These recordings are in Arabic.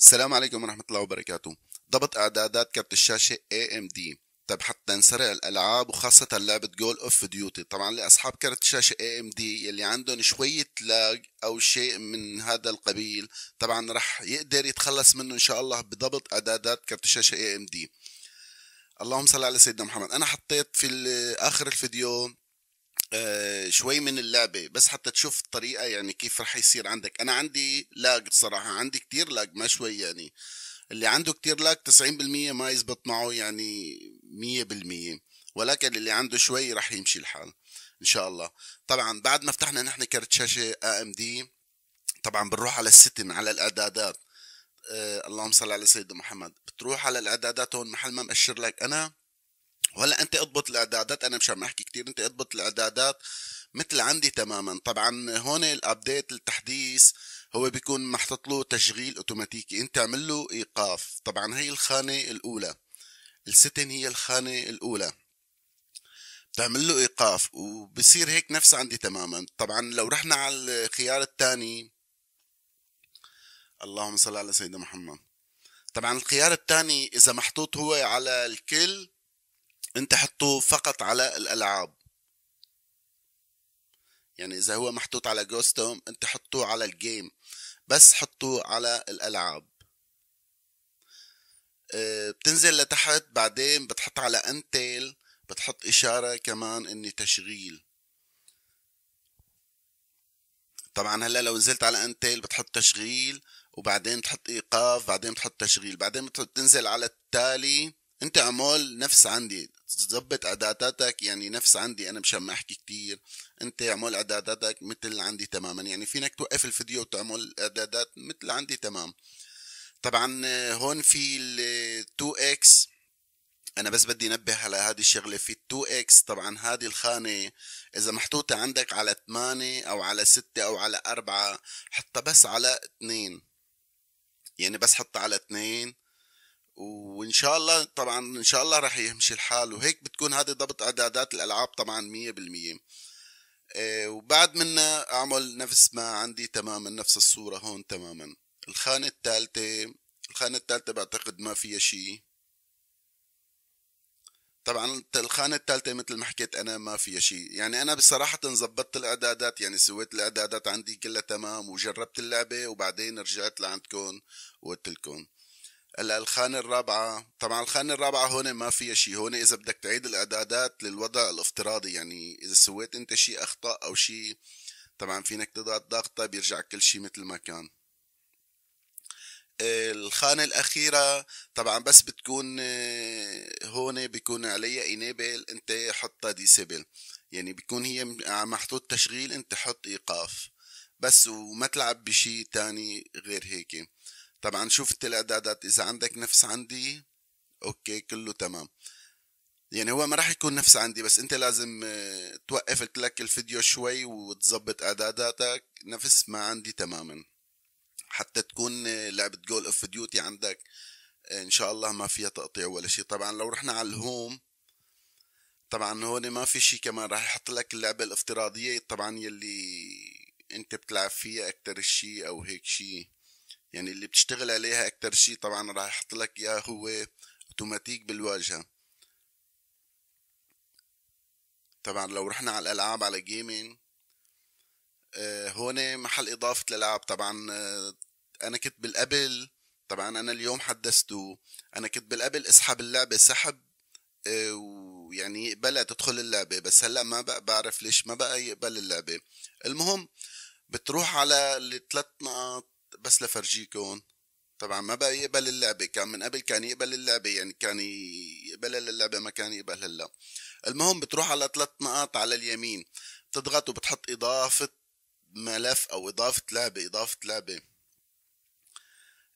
السلام عليكم ورحمة الله وبركاته ضبط إعدادات كرت الشاشة AMD طب حتى نسرع الألعاب وخاصة لعبة جول أوف ديوتي طبعا لأصحاب كرت الشاشة AMD يلي عندهم شوية لاج أو شيء من هذا القبيل طبعا رح يقدر يتخلص منه إن شاء الله بضبط إعدادات كرت الشاشة AMD اللهم صل على سيدنا محمد أنا حطيت في آخر الفيديو آه، شوي من اللعبة بس حتى تشوف الطريقة يعني كيف رح يصير عندك أنا عندي لاج صراحة عندي كتير لاج ما شوي يعني اللي عنده كتير لاج 90% ما يزبط معه يعني 100% ولكن اللي عنده شوي رح يمشي الحال ان شاء الله طبعا بعد ما فتحنا نحن كرت شاشة ام دي طبعا بنروح على السيتن على الاعدادات آه اللهم صل على سيدنا محمد بتروح على الاعدادات هون محل ما مأشر لك انا وهلا انت اضبط الاعدادات انا مش عم احكي كثير انت اضبط الاعدادات مثل عندي تماما طبعا هون الابديت التحديث هو بيكون محطوط له تشغيل اوتوماتيكي انت اعمل له ايقاف طبعا هي الخانه الاولى الستن هي الخانه الاولى بتعمل له ايقاف وبصير هيك نفس عندي تماما طبعا لو رحنا على الخيار الثاني اللهم صل على سيدنا محمد طبعا الخيار الثاني اذا محطوط هو على الكل انت حطوه فقط على الالعاب يعني اذا هو محطوط على جوستوم انت حطوه على الجيم بس حطوه على الالعاب آه، بتنزل لتحت بعدين بتحط على انتيل بتحط اشاره كمان اني تشغيل طبعا هلا لو نزلت على انتيل بتحط تشغيل وبعدين بتحط ايقاف بعدين بتحط تشغيل بعدين بتنزل على التالي انت اعمل نفس عندي تظبط اعداداتك يعني نفس عندي انا مشان ما احكي كثير انت اعمل اعداداتك مثل عندي تماما يعني فينك توقف الفيديو وتعمل اعدادات مثل عندي تمام طبعا هون في ال 2 اكس انا بس بدي انبه على هذه الشغله في 2 اكس طبعا هذه الخانه اذا محطوطه عندك على 8 او على 6 او على 4 حطها بس على 2 يعني بس حطها على 2 وان شاء الله طبعا ان شاء الله راح يمشي الحال وهيك بتكون هذه ضبط اعدادات الالعاب طبعا 100% بالمية آه، وبعد منا اعمل نفس ما عندي تماما نفس الصورة هون تماما الخانة الثالثة الخانة الثالثة بعتقد ما فيها شيء طبعا الخانة الثالثة مثل ما حكيت أنا ما فيها شيء يعني أنا بصراحة ظبطت الإعدادات يعني سويت الإعدادات عندي كلها تمام وجربت اللعبة وبعدين رجعت لعندكم وقلت لكم هلا الخانة الرابعة طبعا الخانة الرابعة هون ما فيها شيء هون إذا بدك تعيد الإعدادات للوضع الافتراضي يعني إذا سويت أنت شيء أخطأ أو شيء طبعا فينك تضغط ضغطة بيرجع كل شيء مثل ما كان الخانة الأخيرة طبعا بس بتكون آه، هون بيكون عليها انيبل انت حطها ديسيبل يعني بيكون هي محطوط تشغيل انت حط ايقاف بس وما تلعب بشي تاني غير هيك طبعا شفت الاعدادات اذا عندك نفس عندي اوكي كله تمام يعني هو ما راح يكون نفس عندي بس انت لازم آه، توقف لك الفيديو شوي وتظبط اعداداتك نفس ما عندي تماما حتى تكون آه، لعبة جول اوف ديوتي عندك آه، ان شاء الله ما فيها تقطيع ولا شيء طبعا لو رحنا على الهوم طبعا هون ما في شيء كمان راح يحط لك اللعبة الافتراضية طبعا يلي انت بتلعب فيها اكتر شيء او هيك شيء يعني اللي بتشتغل عليها اكتر شيء طبعا راح احط لك اياه هو اوتوماتيك بالواجهه طبعا لو رحنا على الالعاب على جيمنج آه هون محل اضافه الالعاب طبعا آه انا كنت بالقبل طبعا انا اليوم حدثته انا كنت بالقبل اسحب اللعبه سحب آه ويعني يقبلها تدخل اللعبه بس هلا ما بقى بعرف ليش ما بقى يقبل اللعبه المهم بتروح على الثلاث نقاط بس لفرجيكم طبعا ما بقى يقبل اللعبة كان من قبل كان يقبل اللعبة يعني كان يقبل اللعبة ما كان يقبل هلا المهم بتروح على ثلاث نقاط على اليمين بتضغط وبتحط إضافة ملف أو إضافة لعبة إضافة لعبة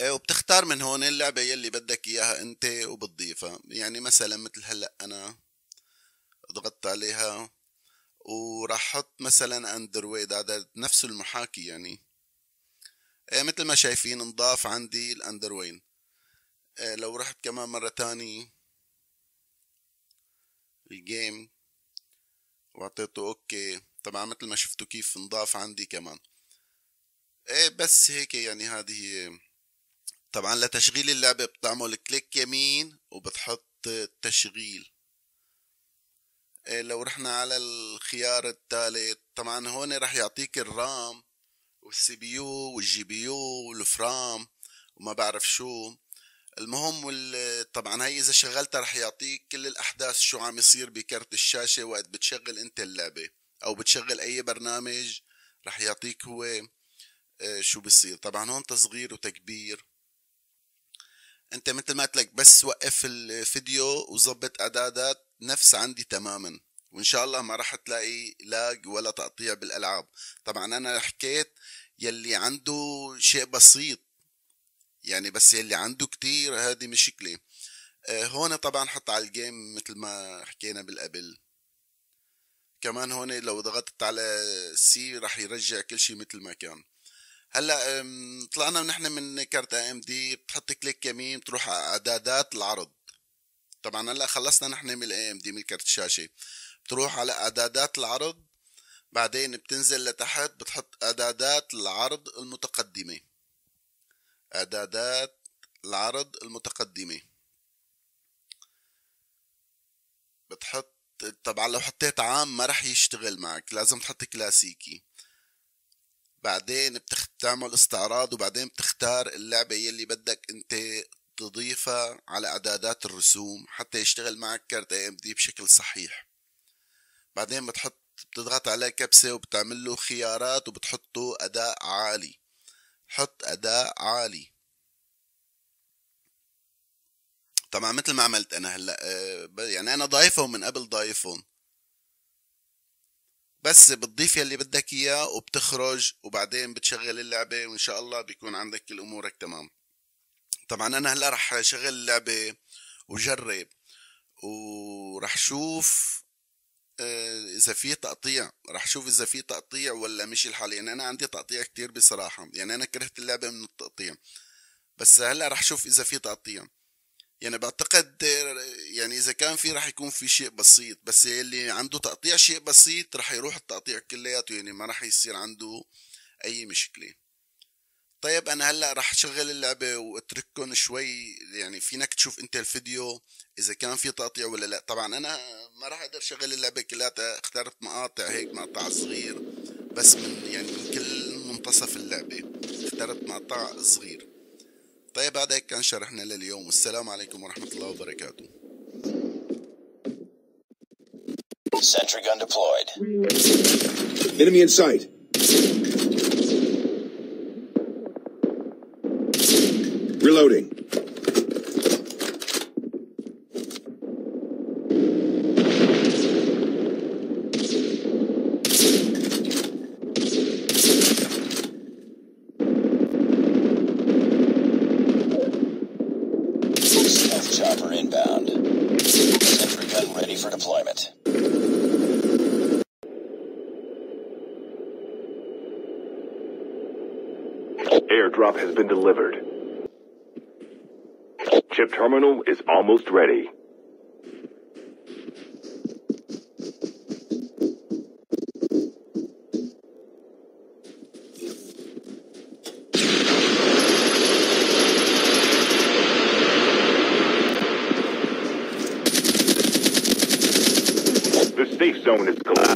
إيه، وبتختار من هون اللعبة يلي بدك إياها أنت وبتضيفها يعني مثلا مثل هلا أنا ضغطت عليها وراح أحط مثلا أندرويد هذا نفس المحاكي يعني آه، مثل ما شايفين انضاف عندي الاندروين آه، لو رحت كمان مرة تاني الجيم وعطيته اوكي طبعا مثل ما شفتوا كيف انضاف عندي كمان ايه بس هيك يعني هذه طبعا لتشغيل اللعبة بتعمل كليك يمين وبتحط التشغيل إيه، لو رحنا على الخيار الثالث طبعا هون راح يعطيك الرام والسي بي يو والجي بي يو والفرام وما بعرف شو المهم طبعا هي اذا شغلتها رح يعطيك كل الاحداث شو عم يصير بكرت الشاشه وقت بتشغل انت اللعبه او بتشغل اي برنامج رح يعطيك هو آه، شو بصير طبعا هون تصغير وتكبير انت مثل ما قلت لك بس وقف الفيديو وظبط اعدادات نفس عندي تماما وان شاء الله ما راح تلاقي لاج ولا تقطيع بالالعاب طبعا انا حكيت يلي عنده شيء بسيط يعني بس يلي عنده كتير هذه مشكله آه، هون طبعا حط على الجيم مثل ما حكينا بالقبل كمان هون لو ضغطت على سي راح يرجع كل شيء مثل ما كان هلا طلعنا نحن من كارت ام دي بتحط كليك يمين بتروح على اعدادات العرض طبعا هلا خلصنا نحن من الام دي من كارت الشاشه بتروح على اعدادات العرض بعدين بتنزل لتحت بتحط اعدادات العرض المتقدمة اعدادات العرض المتقدمة بتحط طبعا لو حطيت عام ما رح يشتغل معك لازم تحط كلاسيكي بعدين بتخ... بتعمل استعراض وبعدين بتختار اللعبة يلي بدك انت تضيفها على اعدادات الرسوم حتى يشتغل معك كارت اي ام دي بشكل صحيح بعدين بتحط بتضغط عليه كبسة وبتعمل له خيارات وبتحطه أداء عالي حط أداء عالي طبعا مثل ما عملت أنا هلا آه، يعني أنا ضايفهم من قبل ضايفهم بس بتضيف يلي بدك إياه وبتخرج وبعدين بتشغل اللعبة وإن شاء الله بيكون عندك كل أمورك تمام طبعا أنا هلا رح شغل اللعبة وجرب ورح شوف آه، اذا في تقطيع رح شوف اذا في تقطيع ولا مشي الحال يعني انا عندي تقطيع كتير بصراحه يعني انا كرهت اللعبه من التقطيع بس هلا رح شوف اذا في تقطيع يعني بعتقد يعني اذا كان في رح يكون في شيء بسيط بس اللي عنده تقطيع شيء بسيط رح يروح التقطيع كلياته يعني ما رح يصير عنده اي مشكله طيب انا هلا رح شغل اللعبه واترككم شوي يعني فينك تشوف انت الفيديو اذا كان في تقطيع ولا لا طبعا انا ما راح اقدر شغل اللعبه كلها اخترت مقاطع هيك مقطع صغير بس من يعني من كل منتصف اللعبه اخترت مقطع صغير طيب هذا هيك كان شرحنا لليوم والسلام عليكم ورحمه الله وبركاته Sentry gun deployed. Enemy in sight. airdrop has been delivered. Chip terminal is almost ready. The safe zone is collapsed.